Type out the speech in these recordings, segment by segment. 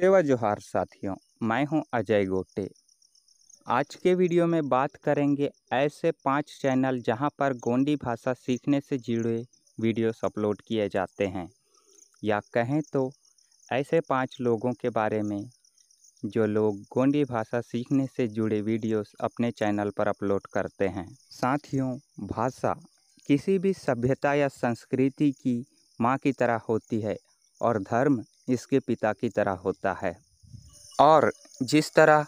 सेवा जोहार साथियों मैं हूं अजय गोटे आज के वीडियो में बात करेंगे ऐसे पांच चैनल जहां पर गोंडी भाषा सीखने से जुड़े वीडियोस अपलोड किए जाते हैं या कहें तो ऐसे पांच लोगों के बारे में जो लोग गोंडी भाषा सीखने से जुड़े वीडियोस अपने चैनल पर अपलोड करते हैं साथियों भाषा किसी भी सभ्यता या संस्कृति की माँ की तरह होती है और धर्म इसके पिता की तरह होता है और जिस तरह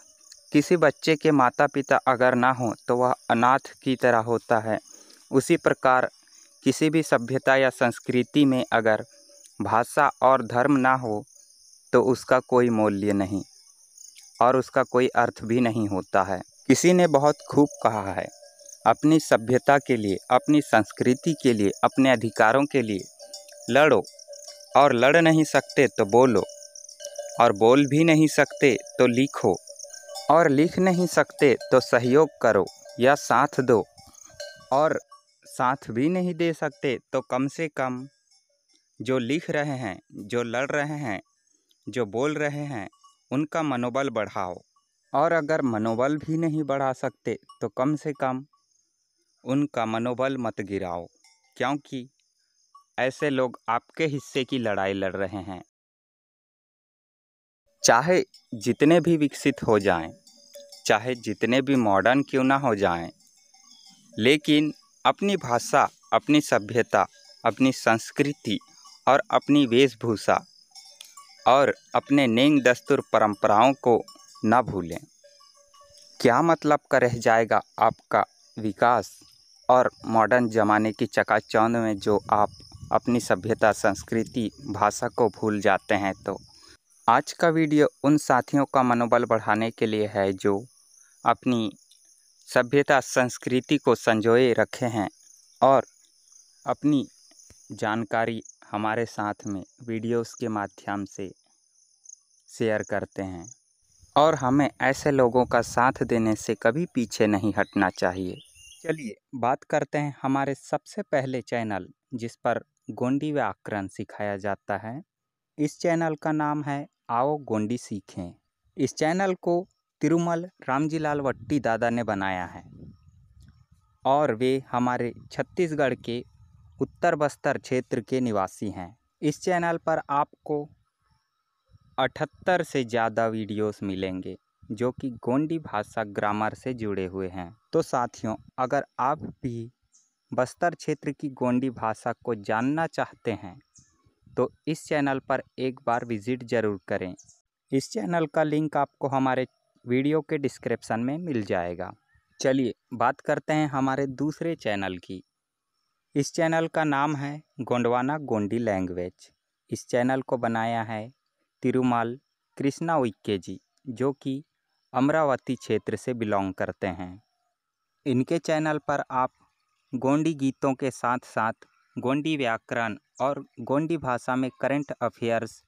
किसी बच्चे के माता पिता अगर ना हो तो वह अनाथ की तरह होता है उसी प्रकार किसी भी सभ्यता या संस्कृति में अगर भाषा और धर्म ना हो तो उसका कोई मूल्य नहीं और उसका कोई अर्थ भी नहीं होता है किसी ने बहुत खूब कहा है अपनी सभ्यता के लिए अपनी संस्कृति के लिए अपने अधिकारों के लिए लड़ो और लड़ नहीं सकते तो बोलो और बोल भी नहीं सकते तो लिखो और लिख नहीं सकते तो सहयोग करो या साथ दो और साथ भी नहीं दे सकते तो कम से कम जो लिख रहे हैं जो लड़ रहे हैं जो बोल रहे हैं उनका मनोबल बढ़ाओ और अगर मनोबल भी नहीं बढ़ा सकते तो कम से कम उनका मनोबल मत गिराओ क्योंकि ऐसे लोग आपके हिस्से की लड़ाई लड़ रहे हैं चाहे जितने भी विकसित हो जाएं, चाहे जितने भी मॉडर्न क्यों ना हो जाएं, लेकिन अपनी भाषा अपनी सभ्यता अपनी संस्कृति और अपनी वेशभूषा और अपने नेंग दस्तुर परंपराओं को ना भूलें क्या मतलब का रह जाएगा आपका विकास और मॉडर्न ज़माने की चकाचौंध में जो आप अपनी सभ्यता संस्कृति भाषा को भूल जाते हैं तो आज का वीडियो उन साथियों का मनोबल बढ़ाने के लिए है जो अपनी सभ्यता संस्कृति को संजोए रखे हैं और अपनी जानकारी हमारे साथ में वीडियोस के माध्यम से शेयर करते हैं और हमें ऐसे लोगों का साथ देने से कभी पीछे नहीं हटना चाहिए चलिए बात करते हैं हमारे सबसे पहले चैनल जिस पर गोंडी व्याकरण सिखाया जाता है इस चैनल का नाम है आओ गोंडी सीखें इस चैनल को तिरुमल रामजीलाल वट्टी दादा ने बनाया है और वे हमारे छत्तीसगढ़ के उत्तर बस्तर क्षेत्र के निवासी हैं इस चैनल पर आपको अठहत्तर से ज़्यादा वीडियोस मिलेंगे जो कि गोंडी भाषा ग्रामर से जुड़े हुए हैं तो साथियों अगर आप भी बस्तर क्षेत्र की गोंडी भाषा को जानना चाहते हैं तो इस चैनल पर एक बार विज़िट ज़रूर करें इस चैनल का लिंक आपको हमारे वीडियो के डिस्क्रिप्शन में मिल जाएगा चलिए बात करते हैं हमारे दूसरे चैनल की इस चैनल का नाम है गोंडवाना गोंडी लैंग्वेज इस चैनल को बनाया है तिरुमाल कृष्णा उइके जी जो कि अमरावती क्षेत्र से बिलोंग करते हैं इनके चैनल पर आप गोंडी गीतों के साथ साथ गोंडी व्याकरण और गोंडी भाषा में करंट अफेयर्स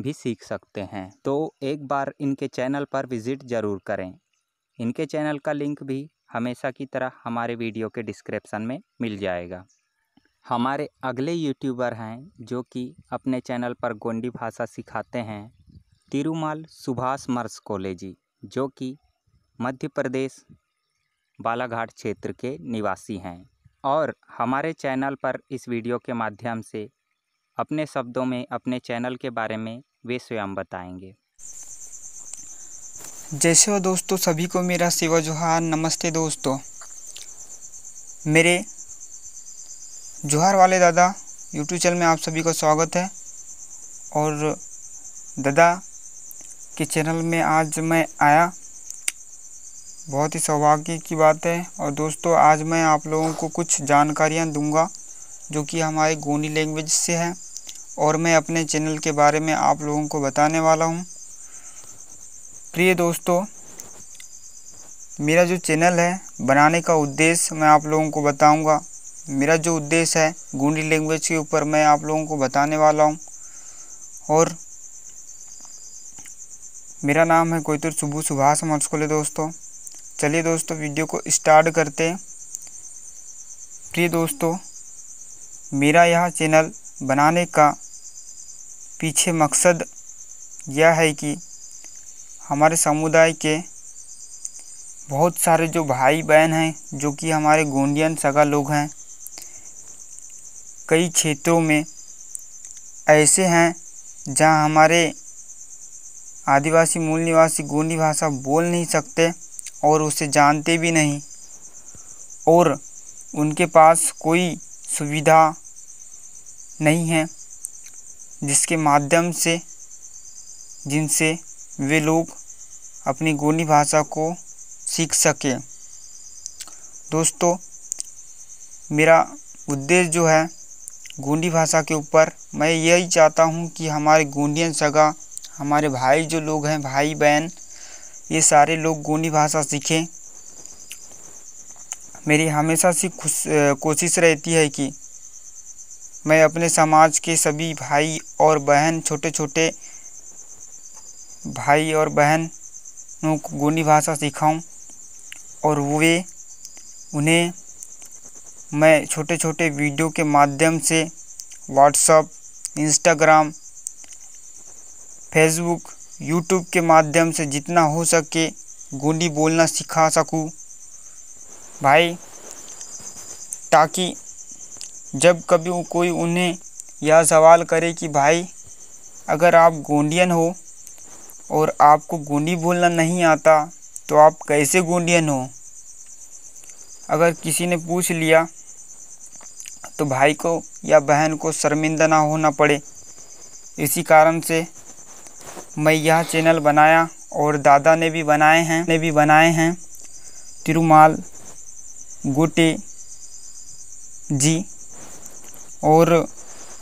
भी सीख सकते हैं तो एक बार इनके चैनल पर विज़िट ज़रूर करें इनके चैनल का लिंक भी हमेशा की तरह हमारे वीडियो के डिस्क्रिप्शन में मिल जाएगा हमारे अगले यूट्यूबर हैं जो कि अपने चैनल पर गोंडी भाषा सिखाते हैं तिरुमाल सुभाष मर्स कॉलेजी जो कि मध्य प्रदेश बालाघाट क्षेत्र के निवासी हैं और हमारे चैनल पर इस वीडियो के माध्यम से अपने शब्दों में अपने चैनल के बारे में वे स्वयं बताएंगे जैसे हो दोस्तों सभी को मेरा सेवा जोहार नमस्ते दोस्तों मेरे जोहार वाले दादा यूट्यूब चैनल में आप सभी का स्वागत है और दादा के चैनल में आज मैं आया बहुत ही सौभाग्य की बात है और दोस्तों आज मैं आप लोगों को कुछ जानकारियाँ दूंगा जो कि हमारे गोनी लैंग्वेज से है और मैं अपने चैनल के बारे में आप लोगों को बताने वाला हूं प्रिय दोस्तों मेरा जो चैनल है बनाने का उद्देश्य मैं आप लोगों को बताऊंगा मेरा जो उद्देश्य है गोंडी लैंग्वेज के ऊपर मैं आप लोगों को बताने वाला हूं और मेरा नाम है कोयतुर सुबू सुभाष मस्कोले दोस्तों चलिए दोस्तों वीडियो को स्टार्ट करते हैं प्रिय दोस्तों मेरा यह चैनल बनाने का पीछे मकसद यह है कि हमारे समुदाय के बहुत सारे जो भाई बहन हैं जो कि हमारे गोंडियन सगा लोग हैं कई क्षेत्रों में ऐसे हैं जहां हमारे आदिवासी मूल निवासी गोंडी भाषा बोल नहीं सकते और उसे जानते भी नहीं और उनके पास कोई सुविधा नहीं है जिसके माध्यम से जिनसे वे लोग अपनी गोंडी भाषा को सीख सकें दोस्तों मेरा उद्देश्य जो है गोंडी भाषा के ऊपर मैं यही चाहता हूँ कि हमारे गोंडियन सगा हमारे भाई जो लोग हैं भाई बहन ये सारे लोग गोंडी भाषा सीखें मेरी हमेशा सी कोशिश रहती है कि मैं अपने समाज के सभी भाई और बहन छोटे छोटे भाई और बहन को गोंडी भाषा सिखाऊं और वे उन्हें मैं छोटे छोटे वीडियो के माध्यम से व्हाट्सअप इंस्टाग्राम फेसबुक यूट्यूब के माध्यम से जितना हो सके गोंडी बोलना सिखा सकूँ भाई ताकि जब कभी कोई उन्हें यह सवाल करे कि भाई अगर आप गोंडियन हो और आपको गोंडी बोलना नहीं आता तो आप कैसे गोंडियन हो अगर किसी ने पूछ लिया तो भाई को या बहन को शर्मिंदा ना होना पड़े इसी कारण से मैं यह चैनल बनाया और दादा ने भी बनाए हैं ने भी बनाए हैं तिरुमाल गोटे जी और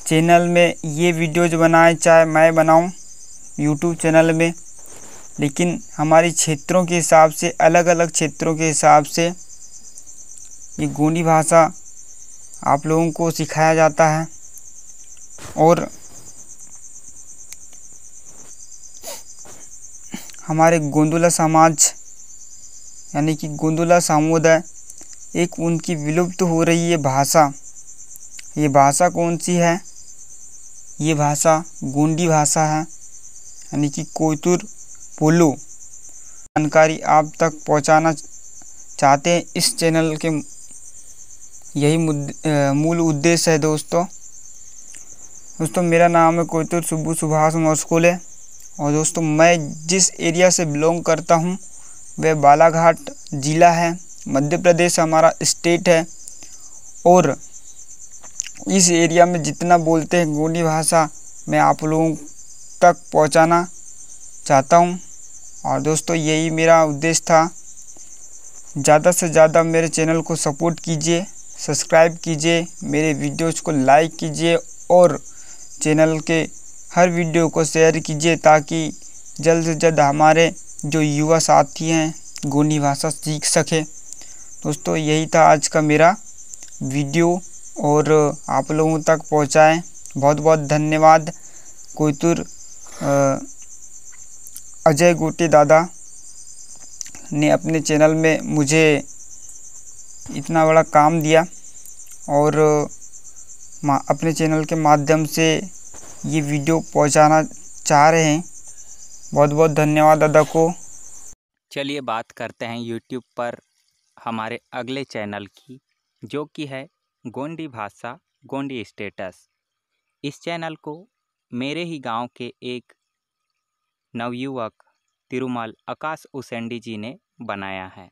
चैनल में ये वीडियोज बनाए चाहे मैं बनाऊं यूट्यूब चैनल में लेकिन हमारे क्षेत्रों के हिसाब से अलग अलग क्षेत्रों के हिसाब से ये गोंडी भाषा आप लोगों को सिखाया जाता है और हमारे गोंदुला समाज यानी कि गोंदुला सामुदाय एक उनकी विलुप्त हो रही है भाषा ये भाषा कौन सी है ये भाषा गोंडी भाषा है यानी कि कोतुर पोलो जानकारी आप तक पहुंचाना चाहते हैं इस चैनल के यही मूल उद्देश्य है दोस्तों दोस्तों मेरा नाम है कोतुर सुब्बू सुभाष मौसकुल है और दोस्तों मैं जिस एरिया से बिलोंग करता हूँ वह बालाघाट ज़िला है मध्य प्रदेश हमारा स्टेट है और इस एरिया में जितना बोलते हैं गोंडी भाषा मैं आप लोगों तक पहुंचाना चाहता हूं और दोस्तों यही मेरा उद्देश्य था ज़्यादा से ज़्यादा मेरे चैनल को सपोर्ट कीजिए सब्सक्राइब कीजिए मेरे वीडियोज़ को लाइक कीजिए और चैनल के हर वीडियो को शेयर कीजिए ताकि जल्द से जल्द हमारे जो युवा साथी हैं गोनी भाषा सीख सके दोस्तों यही था आज का मेरा वीडियो और आप लोगों तक पहुँचाएँ बहुत बहुत धन्यवाद कोतुर अजय गोटे दादा ने अपने चैनल में मुझे इतना बड़ा काम दिया और अपने चैनल के माध्यम से ये वीडियो पहुंचाना चाह रहे हैं बहुत बहुत धन्यवाद दादा को चलिए बात करते हैं यूट्यूब पर हमारे अगले चैनल की जो कि है गोंडी भाषा गोंडी स्टेटस इस चैनल को मेरे ही गांव के एक नवयुवक तिरुमल आकाश उसेंडी जी ने बनाया है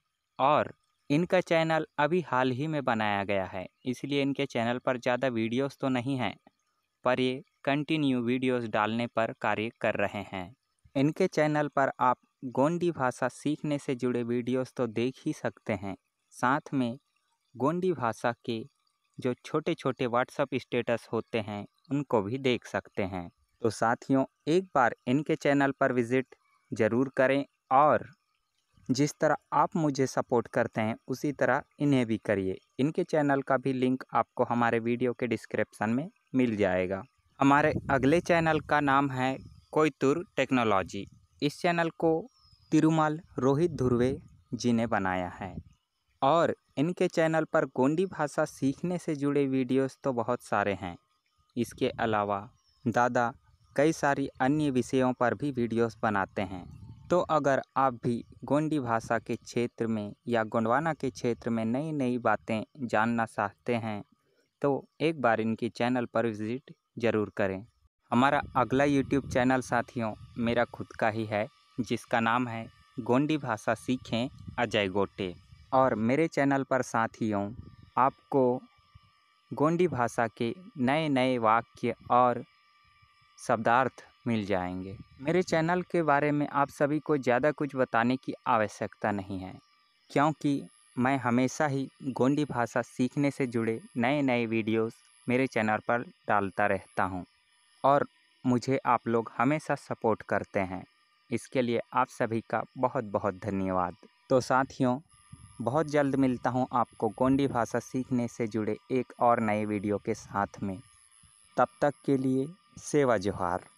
और इनका चैनल अभी हाल ही में बनाया गया है इसलिए इनके चैनल पर ज़्यादा वीडियोस तो नहीं हैं पर ये कंटिन्यू वीडियोस डालने पर कार्य कर रहे हैं इनके चैनल पर आप गोंडी भाषा सीखने से जुड़े वीडियोस तो देख ही सकते हैं साथ में गोंडी भाषा के जो छोटे छोटे व्हाट्सअप स्टेटस होते हैं उनको भी देख सकते हैं तो साथियों एक बार इनके चैनल पर विज़िट ज़रूर करें और जिस तरह आप मुझे सपोर्ट करते हैं उसी तरह इन्हें भी करिए इनके चैनल का भी लिंक आपको हमारे वीडियो के डिस्क्रिप्शन में मिल जाएगा हमारे अगले चैनल का नाम है कोयतुर टेक्नोलॉजी इस चैनल को तिरुमाल रोहित ध्रुवे जी ने बनाया है और इनके चैनल पर गोंडी भाषा सीखने से जुड़े वीडियोस तो बहुत सारे हैं इसके अलावा दादा कई सारी अन्य विषयों पर भी वीडियोस बनाते हैं तो अगर आप भी गोंडी भाषा के क्षेत्र में या गोंडवाना के क्षेत्र में नई नई बातें जानना चाहते हैं तो एक बार इनके चैनल पर विज़िट ज़रूर करें हमारा अगला यूट्यूब चैनल साथियों मेरा खुद का ही है जिसका नाम है गोंडी भाषा सीखें अजय गोटे और मेरे चैनल पर साथियों आपको गोंडी भाषा के नए नए वाक्य और शब्दार्थ मिल जाएंगे मेरे चैनल के बारे में आप सभी को ज़्यादा कुछ बताने की आवश्यकता नहीं है क्योंकि मैं हमेशा ही गोंडी भाषा सीखने से जुड़े नए नए वीडियोस मेरे चैनल पर डालता रहता हूँ और मुझे आप लोग हमेशा सपोर्ट करते हैं इसके लिए आप सभी का बहुत बहुत धन्यवाद तो साथियों बहुत जल्द मिलता हूँ आपको गोंडी भाषा सीखने से जुड़े एक और नए वीडियो के साथ में तब तक के लिए सेवा जोहार